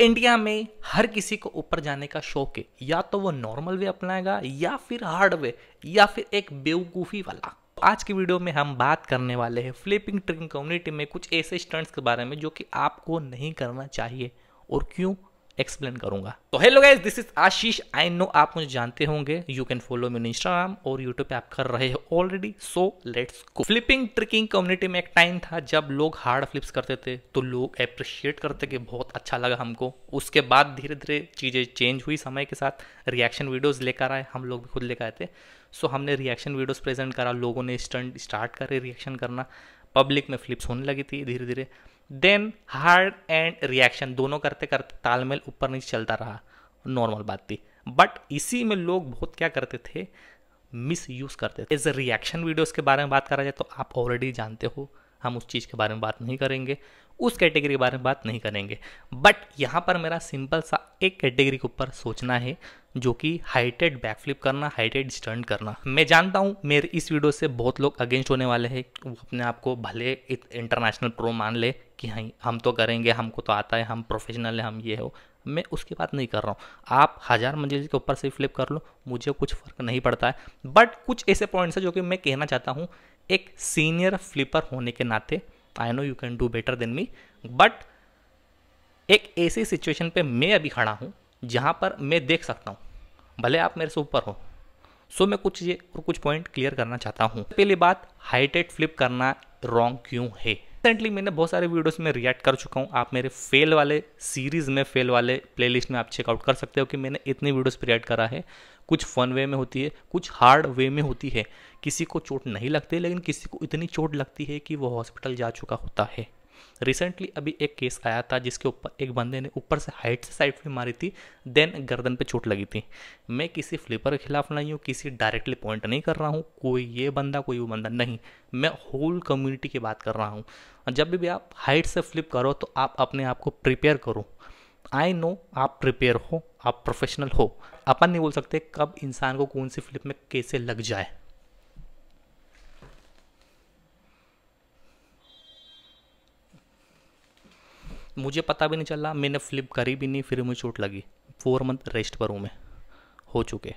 India में हर किसी को ऊपर जाने का शौक है या तो वो नॉर्मल वे अपनाएगा या फिर हार्ड वे या फिर एक बेवकूफ़ी वाला आज की वीडियो में हम बात करने वाले हैं फ्लिपिंग ट्रिंग कम्युनिटी में कुछ ऐसे स्टंट्स के बारे में जो कि आपको नहीं करना चाहिए और क्यों एक्सप्लेन करूंगा तो hello guys this is Ashish I know आप मुझे जानते होंगे you can follow me Instagram और यूट्यूब पे आप कर रहे हो already so let's go flipping tricking community में एक टाइम था जब लोग हार्ड फ्लिप्स करते थे तो लोग अप्रिशिएट करते कि बहुत अच्छा लगा हमको उसके बाद धीरे धीरे चीज़ें चेंज हुई समय के साथ रिएक्शन वीडियोज़ लेकर आए हम लोग भी खुद लेकर आए थे सो so, हमने रिएक्शन वीडियोज प्रेजेंट करा लोगों ने स्टंट स्टार्ट करे रिएक्शन करना पब्लिक में फ्लिप्स होने लगी थी धीरे धीरे देन हार्ड एंड रिएक्शन दोनों करते करते तालमेल ऊपर नीचे चलता रहा नॉर्मल बात थी बट इसी में लोग बहुत क्या करते थे मिस यूज़ करते थे एज रिएक्शन वीडियोस के बारे में बात करा जाए तो आप ऑलरेडी जानते हो हम उस चीज़ के बारे में बात नहीं करेंगे उस कैटेगरी के बारे में बात नहीं करेंगे बट यहाँ पर मेरा सिंपल सा एक कैटेगरी के ऊपर सोचना है जो कि हाइटेड बैकफ्लिप करना हाइटेड स्टंट करना मैं जानता हूँ मेरे इस वीडियो से बहुत लोग अगेंस्ट होने वाले हैं वो अपने आप को भले इंटरनेशनल प्रो मान ले कि हाँ हम तो करेंगे हमको तो आता है हम प्रोफेशनल है हम ये हो मैं उसकी बात नहीं कर रहा हूँ आप हज़ार मंजिल के ऊपर से फ्लिप कर लो मुझे कुछ फ़र्क नहीं पड़ता है बट कुछ ऐसे पॉइंट्स हैं जो कि मैं कहना चाहता हूँ एक सीनियर फ्लिपर होने के नाते I know you can do better than me but एक ऐसी सिचुएशन पे मैं अभी खड़ा हूँ जहाँ पर मैं देख सकता हूँ भले आप मेरे से ऊपर हो सो so, मैं कुछ ये और कुछ पॉइंट क्लियर करना चाहता हूँ पहली बात हाइटेड फ्लिप करना रॉन्ग क्यों है रिसेंटली मैंने बहुत सारे वीडियोस में रिएक्ट कर चुका हूँ आप मेरे फेल वाले सीरीज़ में फेल वाले प्लेलिस्ट में आप चेकआउट कर सकते हो कि मैंने इतने वीडियोस पर रिएक्ट करा है कुछ फन वे में होती है कुछ हार्ड वे में होती है किसी को चोट नहीं लगती लेकिन किसी को इतनी चोट लगती है कि वो हॉस्पिटल जा चुका होता है रिसेंटली अभी एक केस आया था जिसके ऊपर एक बंदे ने ऊपर से हाइट से साइड फ्लिप मारी थी देन गर्दन पे चोट लगी थी मैं किसी फ्लिपर के खिलाफ नहीं हूँ किसी डायरेक्टली पॉइंट नहीं कर रहा हूँ कोई ये बंदा कोई वो बंदा नहीं मैं होल कम्युनिटी की बात कर रहा हूँ जब भी आप हाइट से फ्लिप करो तो आप अपने आप को प्रिपेयर करो आई नो आप प्रिपेयर हो आप प्रोफेशनल हो अपन नहीं बोल सकते कब इंसान को कौन सी फ्लिप में कैसे लग जाए मुझे पता भी नहीं चला मैंने फ्लिप करी भी नहीं फिर मुझे चोट लगी फोर मंथ रेस्ट पर हूँ मैं हो चुके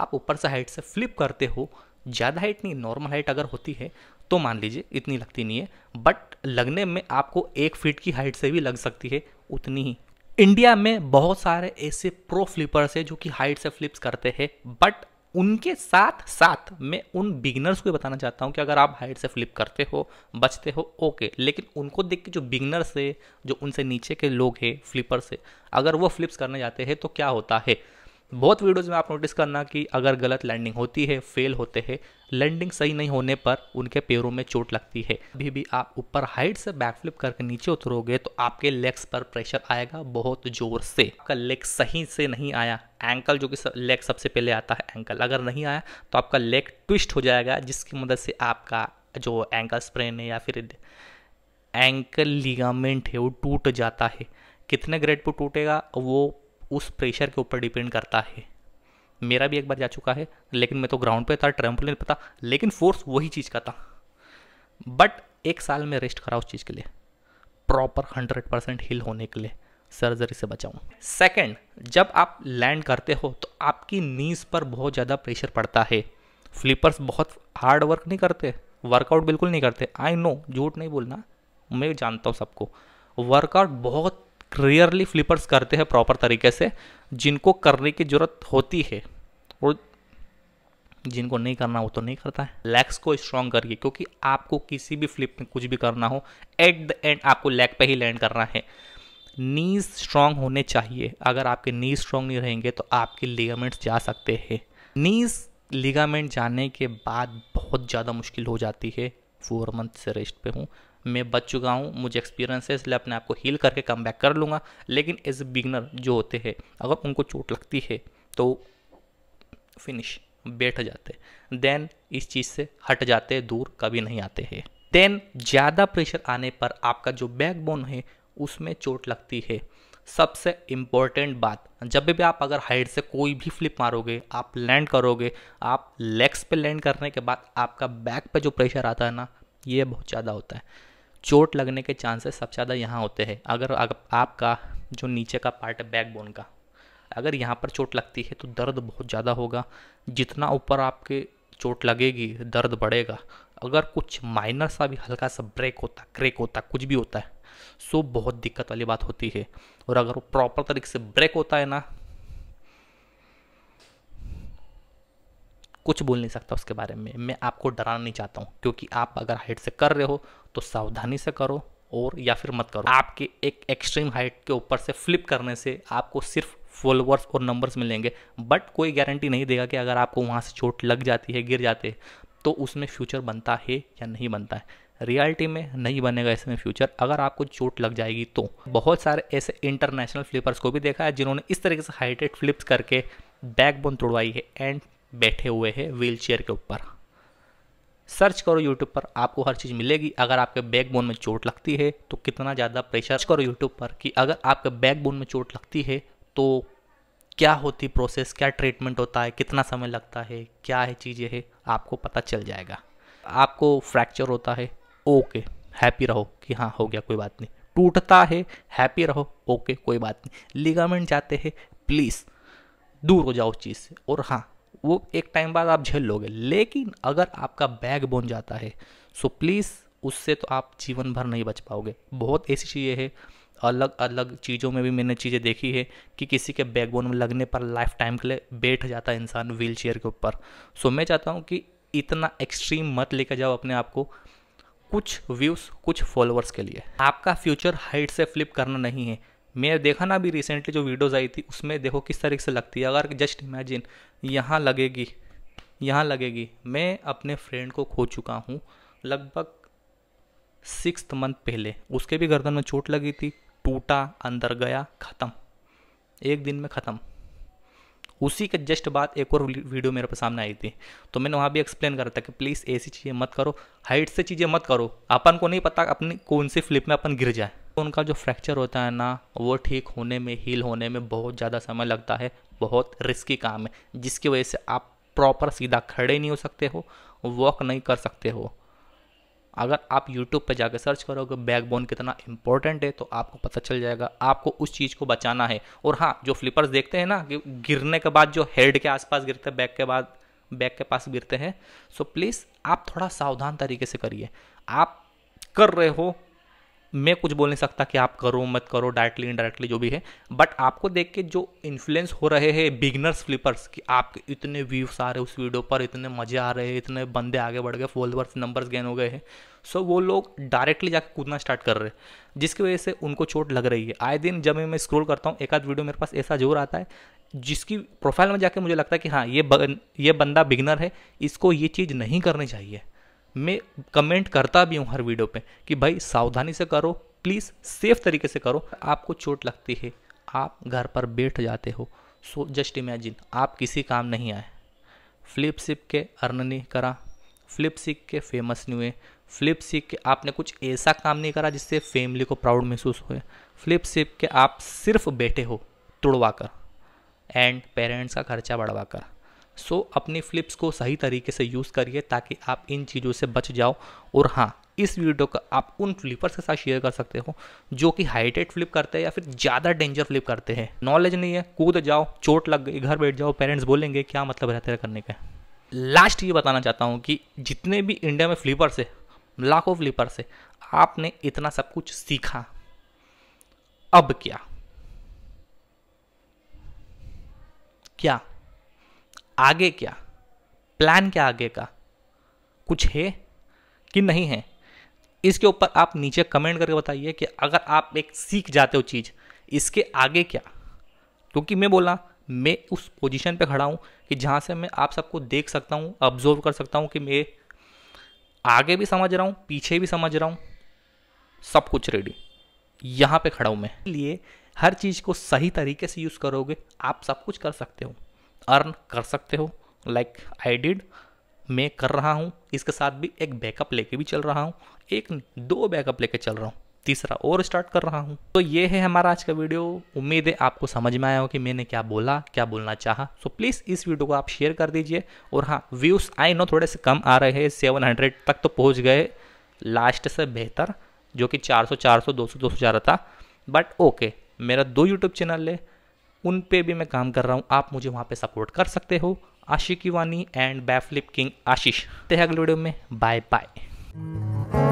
आप ऊपर से हाइट से फ्लिप करते हो ज़्यादा हाइट नहीं नॉर्मल हाइट अगर होती है तो मान लीजिए इतनी लगती नहीं है बट लगने में आपको एक फीट की हाइट से भी लग सकती है उतनी ही इंडिया में बहुत सारे ऐसे प्रो फ्लिपर्स हैं जो कि हाइट से फ्लिप्स करते हैं बट उनके साथ साथ मैं उन बिगनर्स को बताना चाहता हूँ कि अगर आप हाइट से फ्लिप करते हो बचते हो ओके लेकिन उनको देख के जो बिगनर्स है जो उनसे नीचे के लोग हैं फ्लिपर से अगर वो फ्लिप्स करने जाते हैं तो क्या होता है बहुत वीडियोज़ में आप नोटिस करना कि अगर गलत लैंडिंग होती है फेल होते हैं लैंडिंग सही नहीं होने पर उनके पैरों में चोट लगती है अभी भी आप ऊपर हाइट से बैकफ्लिप करके नीचे उतरोगे तो आपके लेग्स पर प्रेशर आएगा बहुत जोर से आपका लेग सही से नहीं आया एंकल जो कि लेग सबसे पहले आता है एंकल अगर नहीं आया तो आपका लेग ट्विस्ट हो जाएगा जिसकी मदद से आपका जो एंकल स्प्रेन है या फिर एंकल लिगामेंट है वो टूट जाता है कितने ग्रेड पर टूटेगा वो उस प्रेशर के ऊपर डिपेंड करता है मेरा भी एक बार जा चुका है लेकिन मैं तो ग्राउंड पे था ट्रम्पलिन नहीं पता लेकिन फोर्स वही चीज़ का था बट एक साल में रेस्ट करा उस चीज़ के लिए प्रॉपर हंड्रेड परसेंट हिल होने के लिए सर्जरी से बचाऊँ सेकेंड जब आप लैंड करते हो तो आपकी नीज़ पर बहुत ज़्यादा प्रेशर पड़ता है फ्लिपर्स बहुत हार्ड वर्क नहीं करते वर्कआउट बिल्कुल नहीं करते आई नो झूठ नहीं बोलना मैं जानता हूँ सबको वर्कआउट बहुत रेयरली फ्लिपर्स करते हैं प्रॉपर तरीके से जिनको करने की ज़रूरत होती है और जिनको नहीं करना वो तो नहीं करता है लेग्स को स्ट्रॉन्ग करिए क्योंकि आपको किसी भी फ्लिप में कुछ भी करना हो एट द एंड आपको लेग पे ही लैंड करना है नीज स्ट्रांग होने चाहिए अगर आपके नीज स्ट्रांग नहीं रहेंगे तो आपके लिगामेंट्स जा सकते हैं नीज लिगामेंट जाने के बाद बहुत ज़्यादा मुश्किल हो जाती है फोर मंथ से रेस्ट पे हूँ मैं बच चुका हूँ मुझे एक्सपीरियंस है इसलिए अपने आप को हील करके कम बैक कर लूँगा लेकिन एज ए बिगनर जो होते हैं अगर उनको चोट लगती है तो फिनिश बैठ जाते देन इस चीज़ से हट जाते दूर कभी नहीं आते हैं देन ज़्यादा प्रेशर आने पर आपका जो बैकबोन है उसमें चोट लगती है सबसे इम्पॉर्टेंट बात जब भी आप अगर हाइट से कोई भी फ्लिप मारोगे आप लैंड करोगे आप लेग्स पे लैंड करने के बाद आपका बैक पे जो प्रेशर आता है ना ये बहुत ज़्यादा होता है चोट लगने के चांसेस सबसे ज़्यादा यहाँ होते हैं अगर आपका जो नीचे का पार्ट है बैक बोन का अगर यहाँ पर चोट लगती है तो दर्द बहुत ज़्यादा होगा जितना ऊपर आपके चोट लगेगी दर्द बढ़ेगा अगर कुछ माइनर सा भी हल्का सा ब्रेक होता क्रेक होता कुछ भी होता है सो बहुत दिक्कत वाली बात होती है और अगर वो प्रॉपर तरीके से ब्रेक होता है ना कुछ बोल नहीं सकता उसके बारे में मैं आपको डराना नहीं चाहता हूँ क्योंकि आप अगर हाइट से कर रहे हो तो सावधानी से करो और या फिर मत करो आपके एक एक्सट्रीम हाइट के ऊपर से फ्लिप करने से आपको सिर्फ फॉलोअर्स और नंबर्स मिलेंगे बट कोई गारंटी नहीं देगा कि अगर आपको वहाँ से चोट लग जाती है गिर जाते हैं तो उसमें फ्यूचर बनता है या नहीं बनता है रियलिटी में नहीं बनेगा इसमें फ्यूचर अगर आपको चोट लग जाएगी तो बहुत सारे ऐसे इंटरनेशनल फ्लिपर्स को भी देखा है जिन्होंने इस तरीके से हाइटेड फ्लिप्स करके बैकबोन तोड़वाई है एंड बैठे हुए हैं व्हील चेयर के ऊपर सर्च करो यूट्यूब पर आपको हर चीज़ मिलेगी अगर आपके बैकबोन में चोट लगती है तो कितना ज़्यादा प्रेशर करो यूट्यूब पर कि अगर आपके बैकबोन में चोट लगती है तो क्या होती प्रोसेस क्या ट्रीटमेंट होता है कितना समय लगता है क्या है चीज़ें है आपको पता चल जाएगा आपको फ्रैक्चर होता है ओके हैप्पी रहो कि हाँ हो गया कोई बात नहीं टूटता है हैप्पी रहो ओके कोई बात नहीं लिगामेंट जाते हैं प्लीज़ दूर हो जाओ उस चीज़ से और हाँ वो एक टाइम बाद आप झेल लोगे लेकिन अगर आपका बैग बोन जाता है सो प्लीज़ उससे तो आप जीवन भर नहीं बच पाओगे बहुत ऐसी चीज़ें हैं अलग अलग चीज़ों में भी मैंने चीज़ें देखी है कि किसी के बैकबोन में लगने पर लाइफ टाइम के लिए बैठ जाता है इंसान व्हील चेयर के ऊपर सो मैं चाहता हूँ कि इतना एक्सट्रीम मत लेकर जाओ अपने आप को कुछ व्यूज़ कुछ फॉलोअर्स के लिए आपका फ्यूचर हाइट से फ्लिप करना नहीं है मैं देखा ना अभी रिसेंटली जो वीडियोज़ आई थी उसमें देखो किस तरीके से लगती है अगर जस्ट इमेजिन यहाँ लगेगी यहाँ लगेगी मैं अपने फ्रेंड को खो चुका हूँ लगभग सिक्स मंथ पहले उसके भी गर्दन में चोट लगी थी टूटा अंदर गया ख़त्म एक दिन में ख़त्म उसी के जस्ट बाद एक और वीडियो मेरे पास सामने आई थी तो मैंने वहाँ भी एक्सप्लेन करा था कि प्लीज़ ऐसी चीज़ें मत करो हाइट से चीज़ें मत करो अपन को नहीं पता अपनी कौन सी फ्लिप में अपन गिर जाए तो उनका जो फ्रैक्चर होता है ना वो ठीक होने में हील होने में बहुत ज़्यादा समय लगता है बहुत रिस्की काम है जिसकी वजह से आप प्रॉपर सीधा खड़े नहीं हो सकते हो वॉक नहीं कर सकते हो अगर आप यूट्यूब पर जाकर सर्च करोगे बैकबोन कितना इंपॉर्टेंट है तो आपको पता चल जाएगा आपको उस चीज़ को बचाना है और हाँ जो फ्लिपर्स देखते हैं ना कि गिरने के बाद जो हेड के आसपास गिरते हैं बैक के बाद बैक के पास गिरते हैं सो प्लीज़ आप थोड़ा सावधान तरीके से करिए आप कर रहे हो मैं कुछ बोल नहीं सकता कि आप करो मत करो डायरेक्टली इनडायरेक्टली जो भी है बट आपको देख के जो इन्फ्लुएंस हो रहे हैं बिगनर्स फ्लिपर्स कि आपके इतने व्यूज आ रहे उस वीडियो पर इतने मजे आ रहे हैं इतने बंदे आगे बढ़ गए फॉलोवर्स नंबर्स गेन हो गए हैं सो वो लोग डायरेक्टली जाकर कूदना स्टार्ट कर रहे हैं जिसकी वजह से उनको चोट लग रही है आए दिन जब मैं स्क्रोल करता हूँ एक आध वीडियो मेरे पास ऐसा जोर आता है जिसकी प्रोफाइल में जाके मुझे लगता है कि हाँ ये ये बंदा बिगनर है इसको ये चीज़ नहीं करनी चाहिए मैं कमेंट करता भी हूँ हर वीडियो पे कि भाई सावधानी से करो प्लीज़ सेफ तरीके से करो आपको चोट लगती है आप घर पर बैठ जाते हो सो जस्ट इमेजिन आप किसी काम नहीं आए फ्लिपसिप के अर्न नहीं करा फ्लिपसिक के फेमस नहीं हुए फ्लिपसिक के आपने कुछ ऐसा काम नहीं करा जिससे फैमिली को प्राउड महसूस फ्लिप फ्लिपसिप के आप सिर्फ बैठे हो तुड़वा कर एंड पेरेंट्स का खर्चा बढ़वा कर सो अपनी फ्लिप्स को सही तरीके से यूज़ करिए ताकि आप इन चीज़ों से बच जाओ और हाँ इस वीडियो को आप उन फ्लिपर्स के साथ शेयर कर सकते हो जो कि हाइटेड फ्लिप करते हैं या फिर ज़्यादा डेंजर फ्लिप करते हैं नॉलेज नहीं है कूद जाओ चोट लग गई घर बैठ जाओ पेरेंट्स बोलेंगे क्या मतलब रहते हैं करने का लास्ट ये बताना चाहता हूँ कि जितने भी इंडिया में फ्लिपर्स है लाखों फ्लिपर्स है आपने इतना सब कुछ सीखा अब क्या क्या आगे क्या प्लान क्या आगे का कुछ है कि नहीं है इसके ऊपर आप नीचे कमेंट करके बताइए कि अगर आप एक सीख जाते हो चीज़ इसके आगे क्या क्योंकि मैं बोला मैं उस पोजीशन पे खड़ा हूँ कि जहाँ से मैं आप सबको देख सकता हूँ ऑब्जर्व कर सकता हूँ कि मैं आगे भी समझ रहा हूँ पीछे भी समझ रहा हूँ सब कुछ रेडी यहाँ पे खड़ा हूँ मैं इसलिए हर चीज़ को सही तरीके से यूज़ करोगे आप सब कुछ कर सकते हो अर्न कर सकते हो लाइक आई डिड मैं कर रहा हूँ इसके साथ भी एक बैकअप लेके भी चल रहा हूँ एक दो बैकअप लेके चल रहा हूँ तीसरा और स्टार्ट कर रहा हूँ तो ये है हमारा आज का वीडियो उम्मीद है आपको समझ में आया हो कि मैंने क्या बोला क्या बोलना चाहा सो प्लीज़ इस वीडियो को आप शेयर कर दीजिए और हाँ व्यूज़ आई नो थोड़े से कम आ रहे हैं सेवन हंड्रेड तक तो पहुँच गए लास्ट से बेहतर जो कि चार सौ चार सौ दो सौ दो सौ जा रहा था बट ओके मेरा दो यूट्यूब चैनल है उन पे भी मैं काम कर रहा हूँ आप मुझे वहाँ पे सपोर्ट कर सकते हो आशिकी वानी एंड बैफ्लिप किंग आशीष ते अगले वीडियो में बाय बाय